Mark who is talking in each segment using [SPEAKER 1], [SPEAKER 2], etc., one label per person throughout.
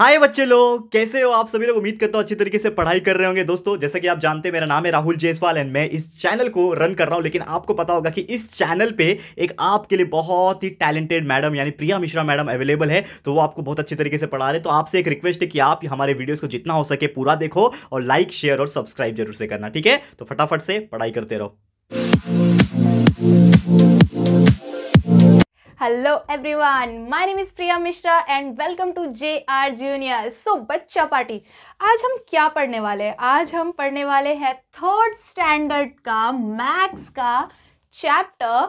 [SPEAKER 1] हाय बच्चे लोग कैसे हो आप सभी लोग उम्मीद करता हूँ अच्छी तरीके से पढ़ाई कर रहे होंगे दोस्तों जैसा कि आप जानते हैं मेरा नाम है राहुल जयसवाल एंड मैं इस चैनल को रन कर रहा हूँ लेकिन आपको पता होगा कि इस चैनल पे एक आपके लिए बहुत ही टैलेंटेड मैडम यानी प्रिया मिश्रा मैडम अवेलेबल है तो वो आपको बहुत अच्छी तरीके से पढ़ा रहे तो आपसे एक रिक्वेस्ट है कि आप हमारे वीडियोज़ को जितना हो सके पूरा देखो और लाइक शेयर और सब्सक्राइब जरूर से करना ठीक है तो फटाफट से पढ़ाई करते रहो hello everyone my name is Priya Mishra and welcome to J R junior so बच्चा पार्टी आज हम क्या पढ़ने वाले हैं आज हम पढ़ने वाले हैं थर्ड स्टैंडर्ड का मैथ्स का चैप्टर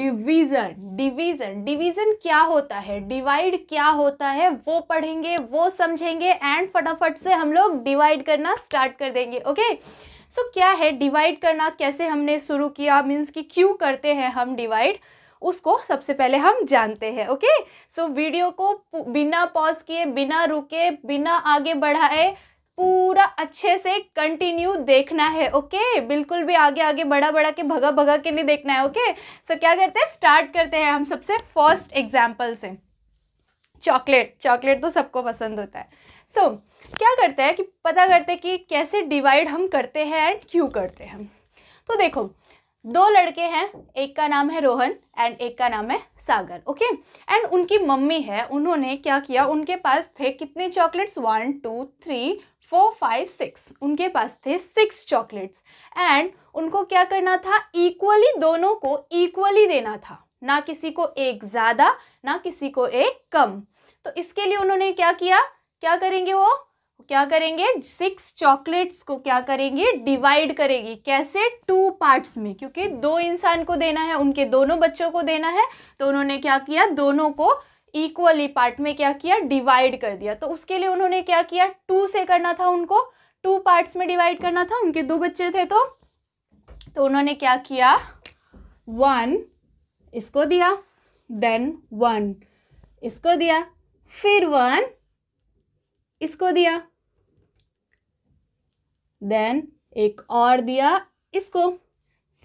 [SPEAKER 1] डिवीज़न डिवीज़न डिवीज़न क्या होता है डिवाइड क्या होता है वो पढ़ेंगे वो समझेंगे एंड फटाफट से हम लोग डिवाइड करना स्टार्ट कर देंगे ओके सो so, क्या है डिवाइड करना कैसे हमने शुरू किया मीन्स कि क्यों करते हैं हम डिवाइड उसको सबसे पहले हम जानते हैं ओके सो वीडियो को बिना पॉज किए बिना रुके बिना आगे बढ़ाए पूरा अच्छे से कंटिन्यू देखना है ओके बिल्कुल भी आगे आगे बड़ा बड़ा के भगा भगा के नहीं देखना है ओके सो so, क्या करते हैं स्टार्ट करते हैं हम सबसे फर्स्ट एग्जाम्पल से चॉकलेट चॉकलेट तो सबको पसंद होता है सो so, क्या करते हैं कि पता करते हैं कि कैसे डिवाइड हम करते हैं एंड क्यों करते हैं तो देखो दो लड़के हैं एक का नाम है रोहन एंड एक का नाम है सागर ओके एंड उनकी मम्मी है उन्होंने क्या किया उनके पास थे कितने chocolates one two three four five six उनके पास थे सिक्स चॉकलेट्स एंड उनको क्या करना था इक्वली दोनों को इक्वली देना था ना किसी को एक ज़्यादा ना किसी को एक कम तो इसके लिए उन्होंने क्या किया क्या करेंगे वो क्या करेंगे सिक्स चॉकलेट्स को क्या करेंगे डिवाइड करेगी कैसे टू पार्ट्स में क्योंकि दो इंसान को देना है उनके दोनों बच्चों को देना है तो उन्होंने क्या किया दोनों को इक्वली पार्ट में क्या किया डिवाइड कर दिया तो उसके लिए उन्होंने क्या किया टू से करना था उनको टू पार्ट्स में डिवाइड करना था उनके दो बच्चे थे तो तो उन्होंने क्या किया वन इसको दिया देन वन इसको दिया फिर वन इसको दिया देन एक और दिया इसको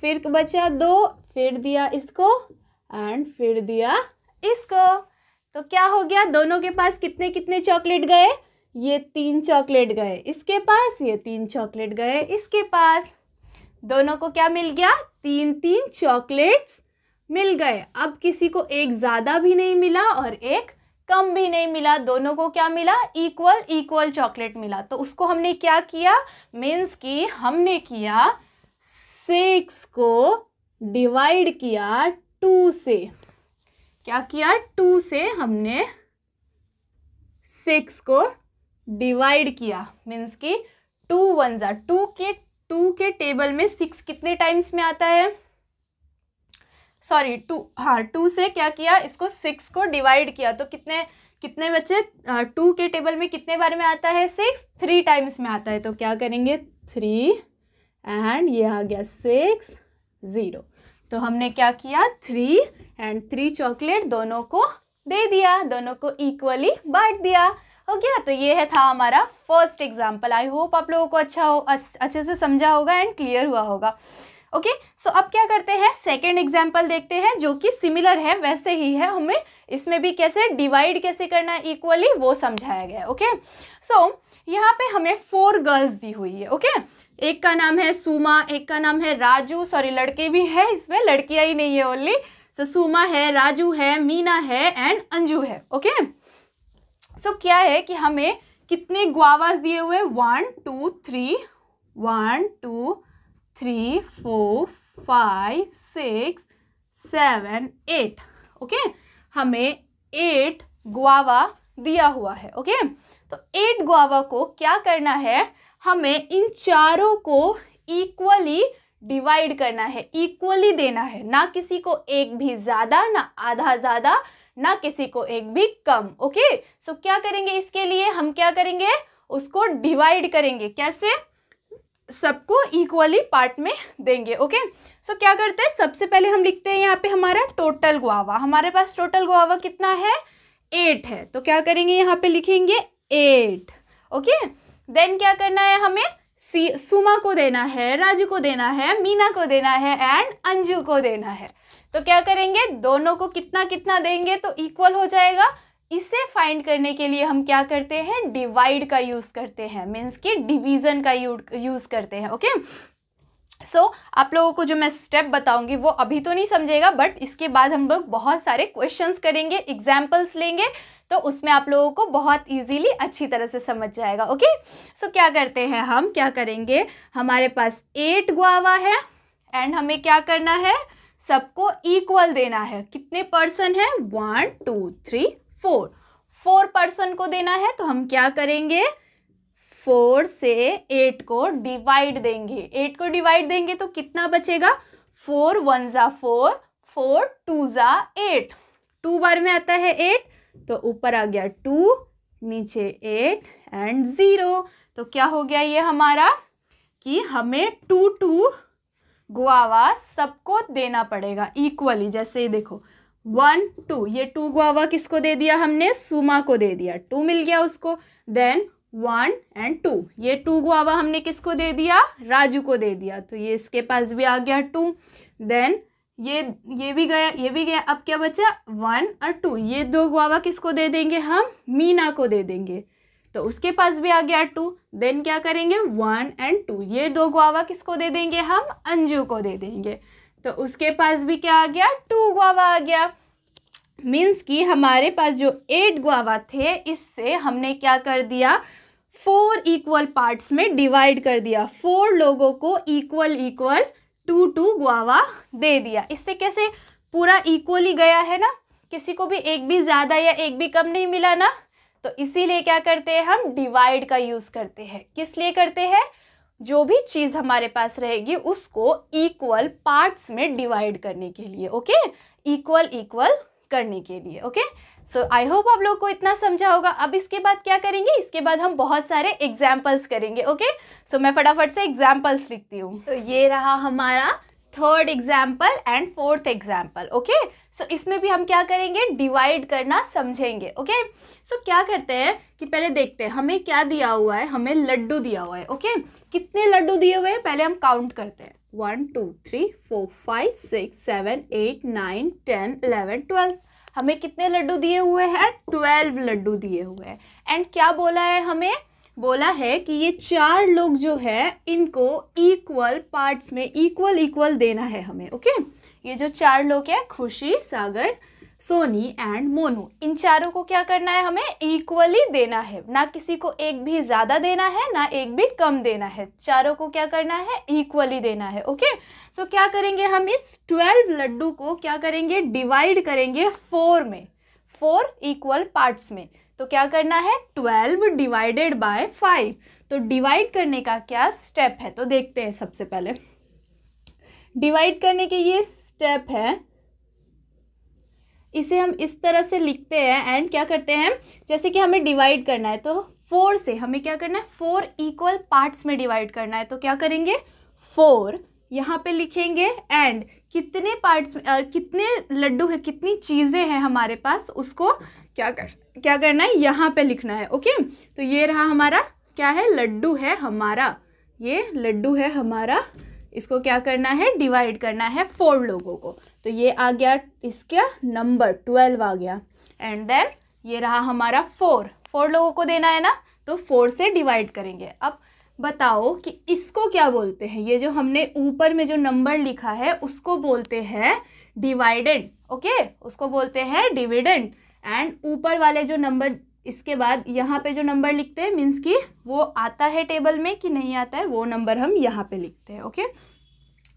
[SPEAKER 1] फिर बचा दो फिर दिया इसको एंड फिर दिया इसको तो क्या हो गया दोनों के पास कितने कितने चॉकलेट गए ये तीन चॉकलेट गए इसके पास ये तीन चॉकलेट गए इसके पास दोनों को क्या मिल गया तीन तीन चॉकलेट्स मिल गए अब किसी को एक ज़्यादा भी नहीं मिला और एक कम भी नहीं मिला दोनों को क्या मिला इक्वल इक्वल चॉकलेट मिला तो उसको हमने क्या किया मीन्स कि हमने किया सिक्स को डिवाइड किया टू से क्या किया टू से हमने सिक्स को डिवाइड किया मीन्स कि टू वन ज़ा टू के टू के टेबल में सिक्स कितने टाइम्स में आता है सॉरी टू हाँ टू से क्या किया इसको सिक्स को डिवाइड किया तो कितने कितने बच्चे टू के टेबल में कितने बार में आता है सिक्स थ्री टाइम्स में आता है तो क्या करेंगे थ्री एंड ये आ गया सिक्स ज़ीरो तो हमने क्या किया थ्री एंड थ्री चॉकलेट दोनों को दे दिया दोनों को इक्वली बांट दिया हो गया तो ये है था हमारा फर्स्ट एग्जाम्पल आई होप आप लोगों को अच्छा हो अच्छे से समझा होगा एंड क्लियर हुआ होगा ओके सो अब क्या करते हैं सेकेंड एग्जाम्पल देखते हैं जो कि सिमिलर है वैसे ही है हमें इसमें भी कैसे डिवाइड कैसे करना है इक्वली वो समझाया गया ओके सो so, यहाँ पे हमें फोर गर्ल्स दी हुई है ओके एक का नाम है सुमा एक का नाम है राजू सॉरी लड़के भी है इसमें लड़कियाँ ही नहीं है ओनली सो so, सुमा है राजू है मीना है एंड अंजू है ओके सो so, क्या है कि हमें कितने ग्वावास दिए हुए one two three one two three four five six seven eight okay हमें एट गुआवा दिया हुआ है ओके तो एट गुआवा को क्या करना है हमें इन चारों को इक्वली डिवाइड करना है इक्वली देना है ना किसी को एक भी ज़्यादा ना आधा ज़्यादा ना किसी को एक भी कम ओके सो so, क्या करेंगे इसके लिए हम क्या करेंगे उसको डिवाइड करेंगे कैसे सबको इक्वली पार्ट में देंगे ओके सो so, क्या करते हैं सबसे पहले हम लिखते हैं यहाँ पे हमारा टोटल गुआवा हमारे पास टोटल गुआवा कितना है एट है तो क्या करेंगे यहाँ पे लिखेंगे एट ओके देन क्या करना है हमें सी सुमा को देना है राजू को देना है मीना को देना है एंड अंजू को देना है तो क्या करेंगे दोनों को कितना कितना देंगे तो इक्वल हो जाएगा इसे फाइंड करने के लिए हम क्या करते हैं डिवाइड का यूज़ करते हैं मीन्स कि डिवीज़न का यूज़ करते हैं ओके सो so, आप लोगों को जो मैं स्टेप बताऊंगी वो अभी तो नहीं समझेगा बट इसके बाद हम लोग बहुत सारे क्वेश्चंस करेंगे एग्जाम्पल्स लेंगे तो उसमें आप लोगों को बहुत इजीली अच्छी तरह से समझ जाएगा ओके सो so, क्या करते हैं हम क्या करेंगे हमारे पास एट गुआवा है एंड हमें क्या करना है सबको इक्वल देना है कितने पर्सन है one two three four four person को देना है तो हम क्या करेंगे फोर से एट को डिवाइड देंगे एट को डिवाइड देंगे तो कितना बचेगा फोर वन ज़ा फोर फोर टू ज़ा एट टू बार में आता है एट तो ऊपर आ गया टू नीचे एट एंड ज़ीरो तो क्या हो गया ये हमारा कि हमें टू टू गुआवा सबको देना पड़ेगा इक्वली जैसे देखो वन टू ये टू गुआवा किसको दे दिया हमने सुमा को दे दिया टू मिल गया उसको देन वन एंड टू ये टू गुआवा हमने किसको दे दिया राजू को दे दिया तो ये इसके पास भी आ गया टू देन ये ये भी गया ये भी गया अब क्या बचा वन और टू ये दो गुआवा किसको दे देंगे हम मीना को दे देंगे तो उसके पास भी आ गया टू देन क्या करेंगे वन एंड टू ये दो गुआवा किसको दे देंगे हम अंजू को दे देंगे तो उसके पास भी क्या आ गया टू गुआवा आ गया मीन्स कि हमारे पास जो एट गुआवा थे इससे हमने क्या कर दिया फोर इक्वल पार्ट्स में डिवाइड कर दिया फोर लोगों को equal equal two two guava दे दिया इससे कैसे पूरा इक्वली गया है ना किसी को भी एक भी ज़्यादा या एक भी कम नहीं मिला ना तो इसीलिए क्या करते हैं हम डिवाइड का यूज़ करते हैं किस लिए करते हैं जो भी चीज़ हमारे पास रहेगी उसको इक्वल पार्ट्स में डिवाइड करने के लिए ओके इक्वल इक्वल करने के लिए ओके सो आई होप आप लोग को इतना समझा होगा अब इसके बाद क्या करेंगे इसके बाद हम बहुत सारे एग्जाम्पल्स करेंगे ओके okay? सो so, मैं फटाफट से एग्जाम्पल्स लिखती हूँ तो ये रहा हमारा third example and fourth example okay so इसमें भी हम क्या करेंगे डिवाइड करना समझेंगे ओके okay? सो so, क्या करते हैं कि पहले देखते हैं हमें क्या दिया हुआ है हमें लड्डू दिया हुआ है ओके okay? कितने लड्डू दिए हुए हैं पहले हम काउंट करते हैं one two three four five six seven eight nine ten eleven twelve हमें कितने लड्डू दिए हुए हैं ट्वेल्व लड्डू दिए हुए हैं एंड क्या बोला है हमें बोला है कि ये चार लोग जो है इनको इक्वल पार्ट्स में इक्वल इक्वल देना है हमें ओके ये जो चार लोग हैं खुशी सागर सोनी एंड मोनू इन चारों को क्या करना है हमें इक्वली देना है ना किसी को एक भी ज़्यादा देना है ना एक भी कम देना है चारों को क्या करना है इक्वली देना है ओके सो so, क्या करेंगे हम इस ट्वेल्व लड्डू को क्या करेंगे डिवाइड करेंगे फोर में फोर इक्वल पार्ट्स में तो क्या करना है ट्वेल्व डिवाइडेड बाय फाइव तो डिवाइड करने का क्या स्टेप है तो देखते हैं सबसे पहले डिवाइड करने के ये स्टेप है इसे हम इस तरह से लिखते हैं एंड क्या करते हैं जैसे कि हमें डिवाइड करना है तो फोर से हमें क्या करना है फोर इक्वल पार्ट्स में डिवाइड करना है तो क्या करेंगे फोर यहाँ पे लिखेंगे एंड कितने पार्ट्स में आ, कितने लड्डू है कितनी चीज़ें हैं हमारे पास उसको क्या कर क्या करना है यहाँ पे लिखना है ओके तो ये रहा हमारा क्या है लड्डू है हमारा ये लड्डू है हमारा इसको क्या करना है डिवाइड करना है फोर लोगों को तो ये आ गया इसका नंबर ट्वेल्व आ गया एंड देन ये रहा हमारा फोर फोर लोगों को देना है ना तो फोर से डिवाइड करेंगे अब बताओ कि इसको क्या बोलते हैं ये जो हमने ऊपर में जो नंबर लिखा है उसको बोलते हैं डिवाइडेंड ओके उसको बोलते हैं डिविडेंड एंड ऊपर वाले जो नंबर इसके बाद यहाँ पे जो नंबर लिखते हैं मीन्स कि वो आता है टेबल में कि नहीं आता है वो नंबर हम यहाँ पे लिखते हैं ओके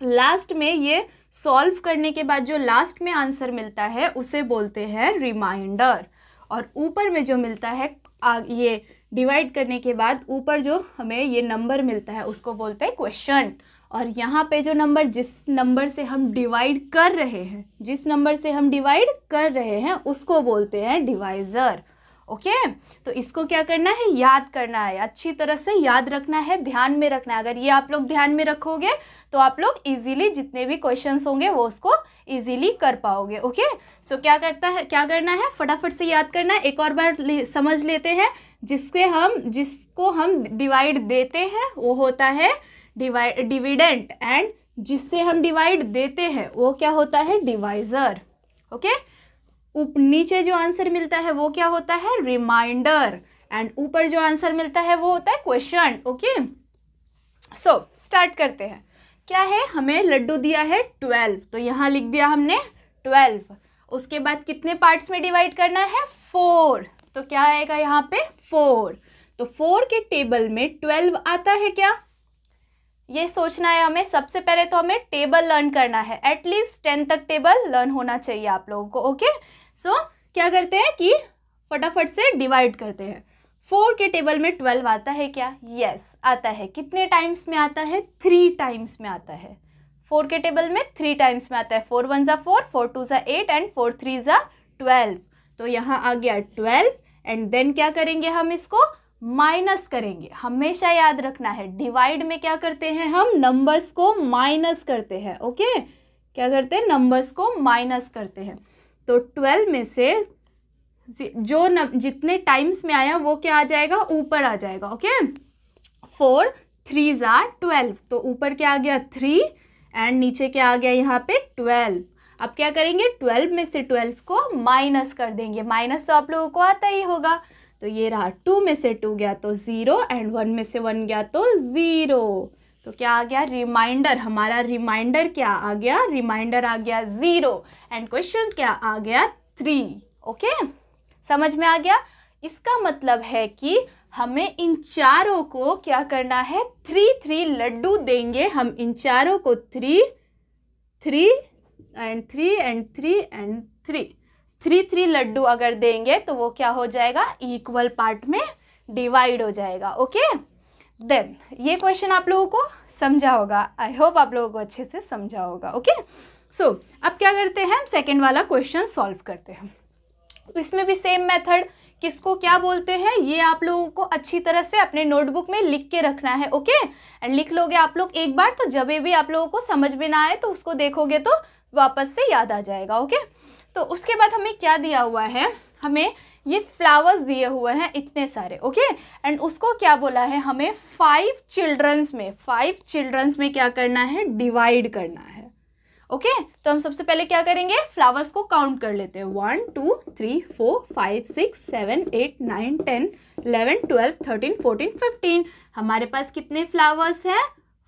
[SPEAKER 1] लास्ट में ये सॉल्व करने के बाद जो लास्ट में आंसर मिलता है उसे बोलते हैं रिमाइंडर और ऊपर में जो मिलता है आ, ये डिवाइड करने के बाद ऊपर जो हमें ये नंबर मिलता है उसको बोलते हैं क्वेश्चन और यहाँ पे जो नंबर जिस नंबर से हम डिवाइड कर रहे हैं जिस नंबर से हम डिवाइड कर रहे हैं उसको बोलते हैं डिवाइज़र ओके तो इसको क्या करना है याद करना है अच्छी तरह से याद रखना है ध्यान में रखना है अगर ये आप लोग ध्यान में रखोगे तो आप लोग इजीली जितने भी क्वेश्चंस होंगे वो उसको इजीली कर पाओगे ओके सो so, क्या करता है क्या करना है फटाफट से याद करना है एक और बार ले, समझ लेते हैं जिसके हम जिसको हम डिवाइड देते हैं वो होता है डिवाइड डिविडेंट एंड जिससे हम डिवाइड देते हैं वो क्या होता है डिवाइज़र ओके okay? उप नीचे जो आंसर मिलता है वो क्या होता है रिमाइंडर एंड ऊपर जो आंसर मिलता है वो होता है क्वेश्चन ओके सो स्टार्ट करते हैं क्या है हमें लड्डू दिया है ट्वेल्व तो यहाँ लिख दिया हमने ट्वेल्व उसके बाद कितने पार्ट्स में डिवाइड करना है फोर तो क्या आएगा यहाँ पे फोर तो फोर के टेबल में ट्वेल्व आता है क्या ये सोचना है हमें सबसे पहले तो हमें टेबल लर्न करना है एटलीस्ट टेन तक टेबल लर्न होना चाहिए आप लोगों को ओके सो so, क्या करते हैं कि फटाफट से डिवाइड करते हैं फोर के टेबल में ट्वेल्व आता है क्या यस yes, आता है कितने टाइम्स में आता है थ्री टाइम्स में आता है फोर के टेबल में थ्री टाइम्स में आता है फोर वन ज़ा फोर फोर टू ज़ा एट एंड फोर थ्री ज़ा ट्वेल्व तो यहाँ आ गया ट्वेल्व एंड देन क्या करेंगे हम इसको माइनस करेंगे हमेशा याद रखना है डिवाइड में क्या करते हैं हम नंबर्स को माइनस करते हैं ओके क्या करते हैं नंबर्स को माइनस करते हैं तो ट्वेल्व में से जो न, जितने टाइम्स में आया वो क्या आ जाएगा ऊपर आ जाएगा ओके फोर थ्री ज़ार ट्वेल्व तो ऊपर क्या आ गया थ्री एंड नीचे क्या आ गया यहाँ पे ट्वेल्व अब क्या करेंगे ट्वेल्व में से ट्वेल्व को माइनस कर देंगे माइनस तो आप लोगों को आता ही होगा तो ये रहा टू में से टू गया तो ज़ीरो एंड वन में से वन गया तो ज़ीरो तो क्या आ गया रिमाइंडर हमारा रिमाइंडर क्या आ गया रिमाइंडर आ गया ज़ीरो एंड क्वेश्चन क्या आ गया थ्री ओके समझ में आ गया इसका मतलब है कि हमें इन चारों को क्या करना है थ्री थ्री लड्डू देंगे हम इन चारों को three three and three and three and three three three लड्डू अगर देंगे तो वो क्या हो जाएगा इक्वल पार्ट में डिवाइड हो जाएगा ओके देन ये क्वेश्चन आप लोगों को समझा होगा आई होप आप लोगों को अच्छे से समझा होगा ओके सो so, अब क्या करते हैं हम सेकेंड वाला क्वेश्चन सॉल्व करते हैं इसमें भी सेम मेथड किसको क्या बोलते हैं ये आप लोगों को अच्छी तरह से अपने नोटबुक में लिख के रखना है ओके एंड लिख लोगे आप लोग एक बार तो जब भी आप लोगों को समझ में ना आए तो उसको देखोगे तो वापस से याद आ जाएगा ओके तो उसके बाद हमें क्या दिया हुआ है हमें ये फ्लावर्स दिए हुए हैं इतने सारे ओके एंड उसको क्या बोला है हमें फाइव चिल्ड्रंस में फाइव चिल्ड्रंस में क्या करना है डिवाइड करना है ओके okay? तो हम सबसे पहले क्या करेंगे फ्लावर्स को काउंट कर लेते हैं one two three four five six seven eight nine ten eleven twelve thirteen fourteen fifteen हमारे पास कितने फ्लावर्स हैं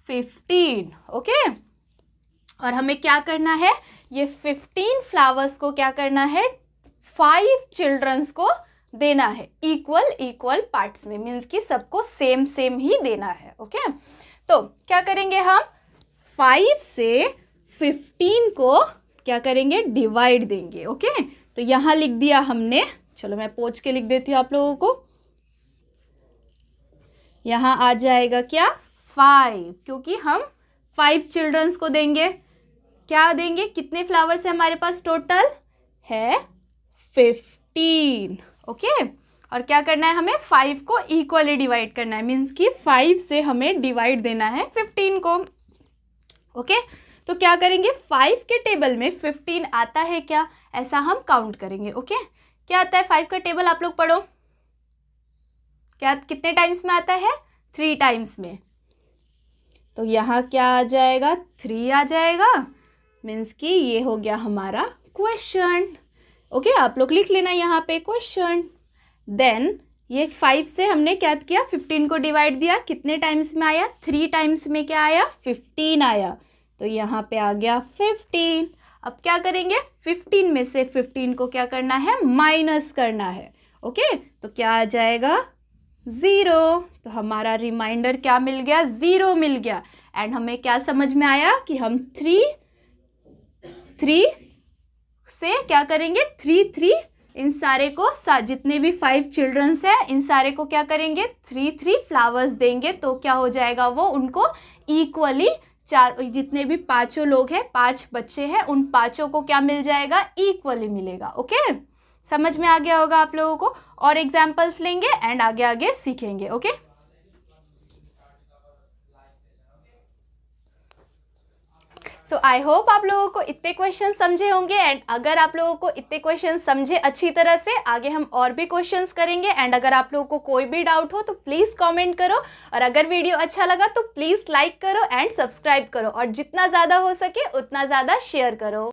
[SPEAKER 1] फिफ्टीन ओके और हमें क्या करना है ये फिफ्टीन फ्लावर्स को क्या करना है फाइव चिल्ड्रंस को देना है इक्वल इक्वल पार्ट्स में मीन्स कि सबको सेम सेम ही देना है ओके okay? तो क्या करेंगे हम फाइव से फिफ्टीन को क्या करेंगे डिवाइड देंगे ओके okay? तो यहां लिख दिया हमने चलो मैं पोच के लिख देती हूँ आप लोगों को यहां आ जाएगा क्या फाइव क्योंकि हम फाइव चिल्ड्रंस को देंगे क्या देंगे कितने फ्लावर्स है हमारे पास टोटल है फिफ्टीन ओके और क्या करना है हमें फाइव को इक्वली डिवाइड करना है मीन्स कि फाइव से हमें डिवाइड देना है फिफ्टीन को ओके okay? तो क्या करेंगे फाइव के टेबल में फिफ्टीन आता है क्या ऐसा हम काउंट करेंगे ओके okay? क्या आता है फाइव का टेबल आप लोग पढ़ो क्या कितने टाइम्स में आता है थ्री टाइम्स में तो यहाँ क्या आ जाएगा थ्री आ जाएगा मीन्स कि ये हो गया हमारा क्वेश्चन ओके okay, आप लोग लिख लेना यहाँ पे क्वेश्चन देन ये फाइव से हमने क्या किया फिफ्टीन को डिवाइड दिया कितने टाइम्स में आया थ्री टाइम्स में क्या आया फिफ्टीन आया तो यहाँ पे आ गया फिफ्टीन अब क्या करेंगे फिफ्टीन में से फिफ्टीन को क्या करना है माइनस करना है ओके okay? तो क्या आ जाएगा ज़ीरो तो हमारा रिमाइंडर क्या मिल गया ज़ीरो मिल गया एंड हमें क्या समझ में आया कि हम थ्री थ्री से क्या करेंगे थ्री थ्री इन सारे को सा, जितने भी फाइव चिल्ड्रंस हैं इन सारे को क्या करेंगे थ्री थ्री फ्लावर्स देंगे तो क्या हो जाएगा वो उनको इक्वली चार जितने भी पांचों लोग हैं पांच बच्चे हैं उन पांचों को क्या मिल जाएगा इक्वली मिलेगा ओके समझ में आ गया होगा आप लोगों को और एग्जाम्पल्स लेंगे एंड आगे आगे सीखेंगे ओके सो आई होप आप लोगों को इतने क्वेश्चन समझे होंगे एंड अगर आप लोगों को इतने क्वेश्चन समझे अच्छी तरह से आगे हम और भी क्वेश्चन करेंगे एंड अगर आप लोगों को कोई भी डाउट हो तो प्लीज़ कॉमेंट करो और अगर वीडियो अच्छा लगा तो प्लीज़ लाइक करो एंड सब्सक्राइब करो और जितना ज़्यादा हो सके उतना ज़्यादा शेयर करो